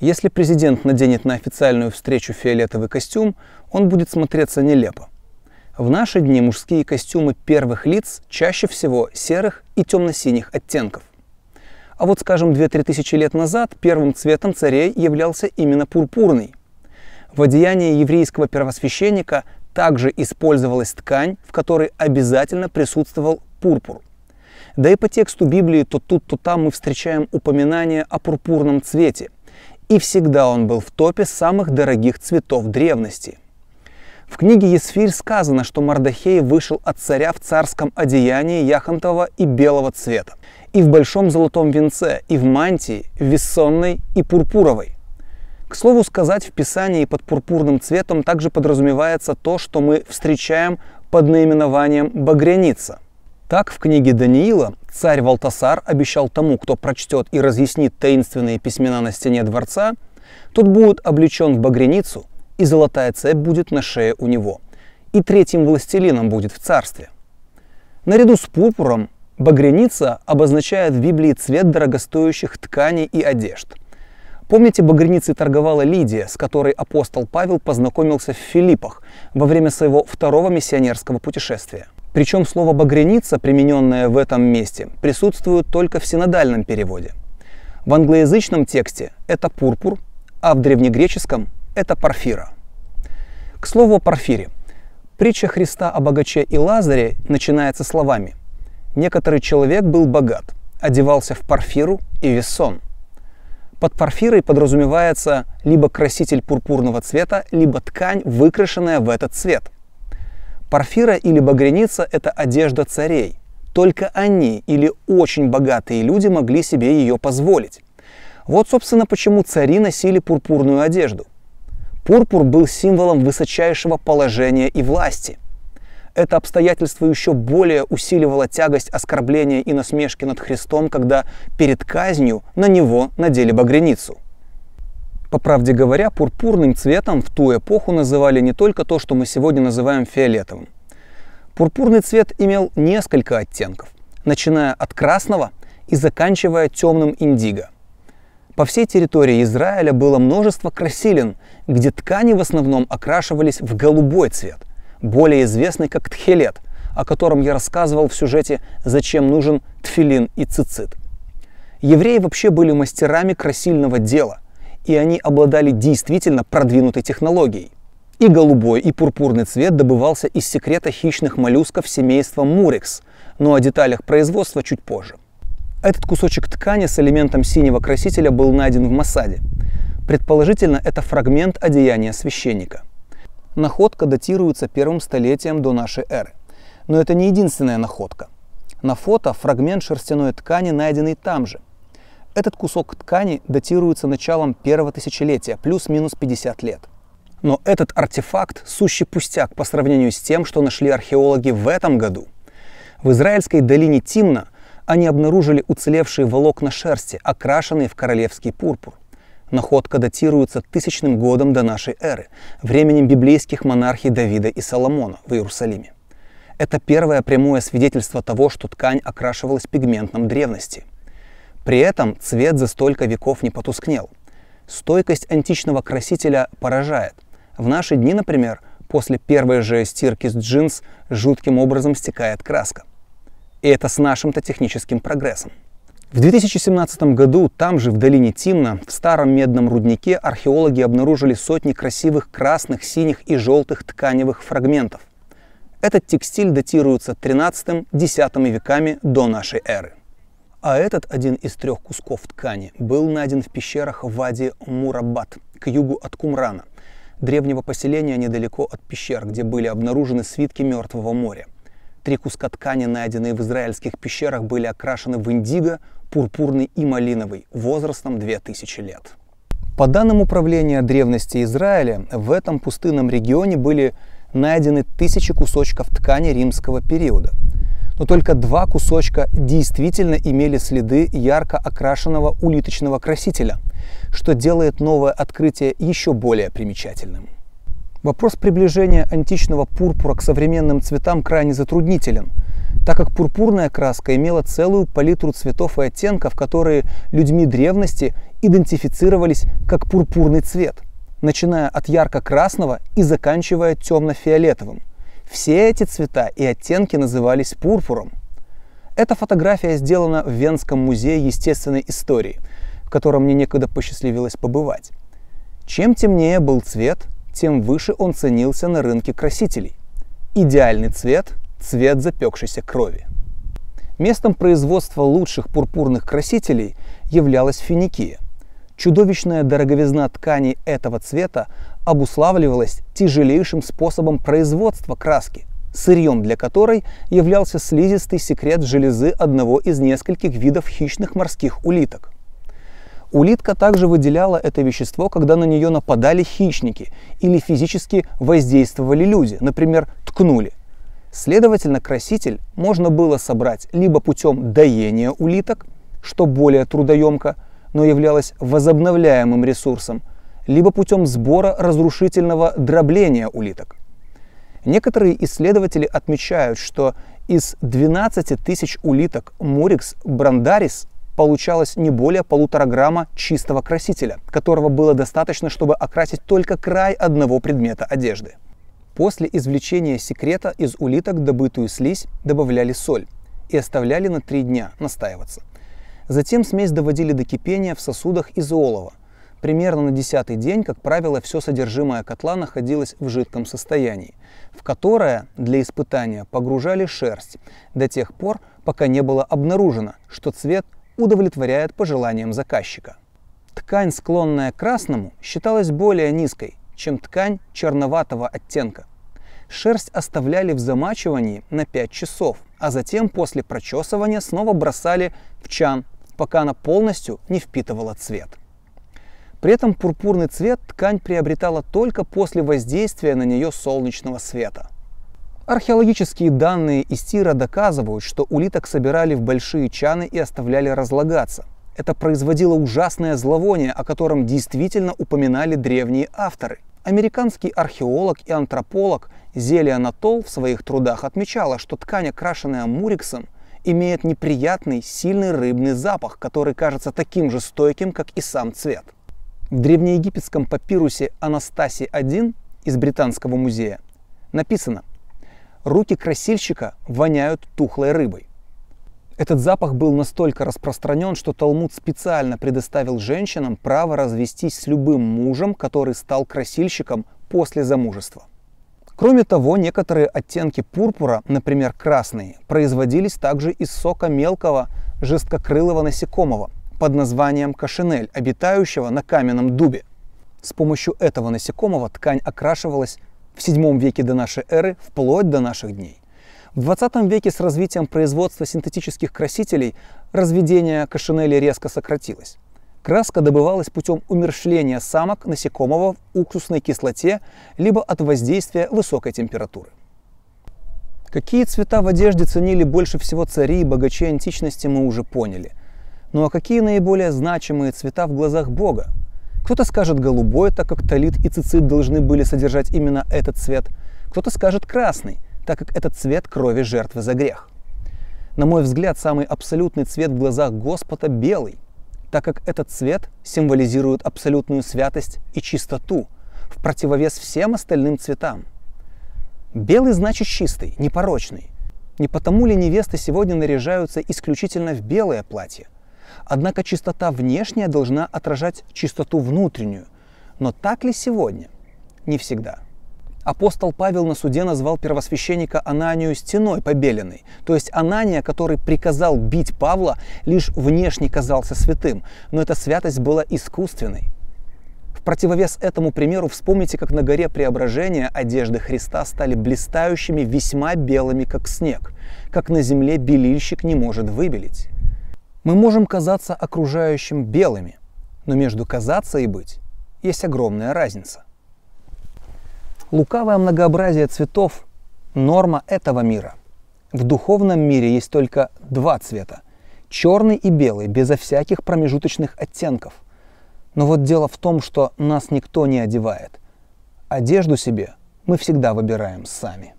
Если президент наденет на официальную встречу фиолетовый костюм, он будет смотреться нелепо. В наши дни мужские костюмы первых лиц чаще всего серых и темно-синих оттенков. А вот, скажем, 2-3 тысячи лет назад первым цветом царей являлся именно пурпурный. В одеянии еврейского первосвященника также использовалась ткань, в которой обязательно присутствовал пурпур. Да и по тексту Библии то тут, то там мы встречаем упоминание о пурпурном цвете – и всегда он был в топе самых дорогих цветов древности. В книге Есфирь сказано, что Мардахей вышел от царя в царском одеянии яхонтового и белого цвета, и в большом золотом венце, и в мантии, вессонной и пурпуровой. К слову сказать, в Писании под пурпурным цветом также подразумевается то, что мы встречаем под наименованием «багряница». Так в книге Даниила Царь Валтасар обещал тому, кто прочтет и разъяснит таинственные письмена на стене дворца, тот будет облечен в багряницу, и золотая цепь будет на шее у него, и третьим властелином будет в царстве. Наряду с пурпуром багряница обозначает в Библии цвет дорогостоящих тканей и одежд. Помните, багряницей торговала Лидия, с которой апостол Павел познакомился в Филиппах во время своего второго миссионерского путешествия – причем слово «багряница», примененное в этом месте, присутствует только в синодальном переводе. В англоязычном тексте это пурпур, а в древнегреческом это парфира. К слову о парфире. Притча Христа о богаче и Лазаре начинается словами «Некоторый человек был богат, одевался в парфиру и весон». Под парфирой подразумевается либо краситель пурпурного цвета, либо ткань, выкрашенная в этот цвет – Парфира или багряница – это одежда царей. Только они или очень богатые люди могли себе ее позволить. Вот, собственно, почему цари носили пурпурную одежду. Пурпур был символом высочайшего положения и власти. Это обстоятельство еще более усиливало тягость оскорбления и насмешки над Христом, когда перед казнью на него надели багряницу – по правде говоря, пурпурным цветом в ту эпоху называли не только то, что мы сегодня называем фиолетовым. Пурпурный цвет имел несколько оттенков, начиная от красного и заканчивая темным индиго. По всей территории Израиля было множество красилин, где ткани в основном окрашивались в голубой цвет, более известный как тхелет, о котором я рассказывал в сюжете «Зачем нужен тфилин и цицит». Евреи вообще были мастерами красильного дела – и они обладали действительно продвинутой технологией. И голубой, и пурпурный цвет добывался из секрета хищных моллюсков семейства мурикс, но о деталях производства чуть позже. Этот кусочек ткани с элементом синего красителя был найден в Масаде. Предположительно, это фрагмент одеяния священника. Находка датируется первым столетием до нашей эры. Но это не единственная находка. На фото фрагмент шерстяной ткани, найденный там же – этот кусок ткани датируется началом первого тысячелетия, плюс-минус 50 лет. Но этот артефакт – сущий пустяк по сравнению с тем, что нашли археологи в этом году. В израильской долине Тимна они обнаружили уцелевшие волокна шерсти, окрашенные в королевский пурпур. Находка датируется тысячным годом до нашей эры, временем библейских монархий Давида и Соломона в Иерусалиме. Это первое прямое свидетельство того, что ткань окрашивалась пигментом древности. При этом цвет за столько веков не потускнел. Стойкость античного красителя поражает. В наши дни, например, после первой же стирки с джинс жутким образом стекает краска. И это с нашим-то техническим прогрессом. В 2017 году там же, в долине Тимна, в старом медном руднике археологи обнаружили сотни красивых красных, синих и желтых тканевых фрагментов. Этот текстиль датируется 13-10 веками до нашей эры. А этот один из трех кусков ткани был найден в пещерах в Ади Мурабад к югу от Кумрана, древнего поселения недалеко от пещер, где были обнаружены свитки Мертвого моря. Три куска ткани, найденные в израильских пещерах, были окрашены в индиго, пурпурный и малиновый, возрастом 2000 лет. По данным Управления древности Израиля, в этом пустынном регионе были найдены тысячи кусочков ткани римского периода, но только два кусочка действительно имели следы ярко окрашенного улиточного красителя, что делает новое открытие еще более примечательным. Вопрос приближения античного пурпура к современным цветам крайне затруднителен, так как пурпурная краска имела целую палитру цветов и оттенков, которые людьми древности идентифицировались как пурпурный цвет, начиная от ярко-красного и заканчивая темно-фиолетовым – все эти цвета и оттенки назывались пурпуром. Эта фотография сделана в Венском музее естественной истории, в котором мне некогда посчастливилось побывать. Чем темнее был цвет, тем выше он ценился на рынке красителей. Идеальный цвет – цвет запекшейся крови. Местом производства лучших пурпурных красителей являлась Финикия, Чудовищная дороговизна тканей этого цвета обуславливалась тяжелейшим способом производства краски, сырьем для которой являлся слизистый секрет железы одного из нескольких видов хищных морских улиток. Улитка также выделяла это вещество, когда на нее нападали хищники или физически воздействовали люди, например, ткнули. Следовательно, краситель можно было собрать либо путем доения улиток, что более трудоемко – но являлось возобновляемым ресурсом, либо путем сбора разрушительного дробления улиток. Некоторые исследователи отмечают, что из 12 тысяч улиток Мурикс брандарис получалось не более полутора грамма чистого красителя, которого было достаточно, чтобы окрасить только край одного предмета одежды. После извлечения секрета из улиток добытую слизь добавляли соль и оставляли на три дня настаиваться. Затем смесь доводили до кипения в сосудах из олова. Примерно на десятый день, как правило, все содержимое котла находилось в жидком состоянии, в которое для испытания погружали шерсть до тех пор, пока не было обнаружено, что цвет удовлетворяет пожеланиям заказчика. Ткань, склонная к красному, считалась более низкой, чем ткань черноватого оттенка. Шерсть оставляли в замачивании на 5 часов, а затем после прочесывания снова бросали в чан пока она полностью не впитывала цвет. При этом пурпурный цвет ткань приобретала только после воздействия на нее солнечного света. Археологические данные из Тира доказывают, что улиток собирали в большие чаны и оставляли разлагаться. Это производило ужасное зловоние, о котором действительно упоминали древние авторы. Американский археолог и антрополог Зелия Натол в своих трудах отмечала, что ткань, окрашенная муриксом – имеет неприятный, сильный рыбный запах, который кажется таким же стойким, как и сам цвет. В древнеегипетском папирусе Анастасии-1 из Британского музея написано «Руки красильщика воняют тухлой рыбой». Этот запах был настолько распространен, что Талмуд специально предоставил женщинам право развестись с любым мужем, который стал красильщиком после замужества. Кроме того, некоторые оттенки пурпура, например красный, производились также из сока мелкого жесткокрылого насекомого под названием кашинель, обитающего на каменном дубе. С помощью этого насекомого ткань окрашивалась в 7 веке до нашей эры вплоть до наших дней. В 20 веке с развитием производства синтетических красителей разведение кашинели резко сократилось. Краска добывалась путем умершления самок насекомого в уксусной кислоте либо от воздействия высокой температуры. Какие цвета в одежде ценили больше всего цари и богачи античности, мы уже поняли. Ну а какие наиболее значимые цвета в глазах Бога? Кто-то скажет голубой, так как талит и цицит должны были содержать именно этот цвет. Кто-то скажет красный, так как этот цвет крови жертвы за грех. На мой взгляд, самый абсолютный цвет в глазах Господа – белый – так как этот цвет символизирует абсолютную святость и чистоту, в противовес всем остальным цветам. Белый значит чистый, непорочный. Не потому ли невесты сегодня наряжаются исключительно в белое платье? Однако чистота внешняя должна отражать чистоту внутреннюю. Но так ли сегодня? Не всегда апостол Павел на суде назвал первосвященника Ананию стеной побеленной. То есть Анания, который приказал бить Павла, лишь внешне казался святым, но эта святость была искусственной. В противовес этому примеру вспомните, как на горе преображения одежды Христа стали блистающими весьма белыми, как снег, как на земле белильщик не может выбелить. Мы можем казаться окружающим белыми, но между казаться и быть есть огромная разница. Лукавое многообразие цветов – норма этого мира. В духовном мире есть только два цвета – черный и белый, безо всяких промежуточных оттенков. Но вот дело в том, что нас никто не одевает. Одежду себе мы всегда выбираем сами.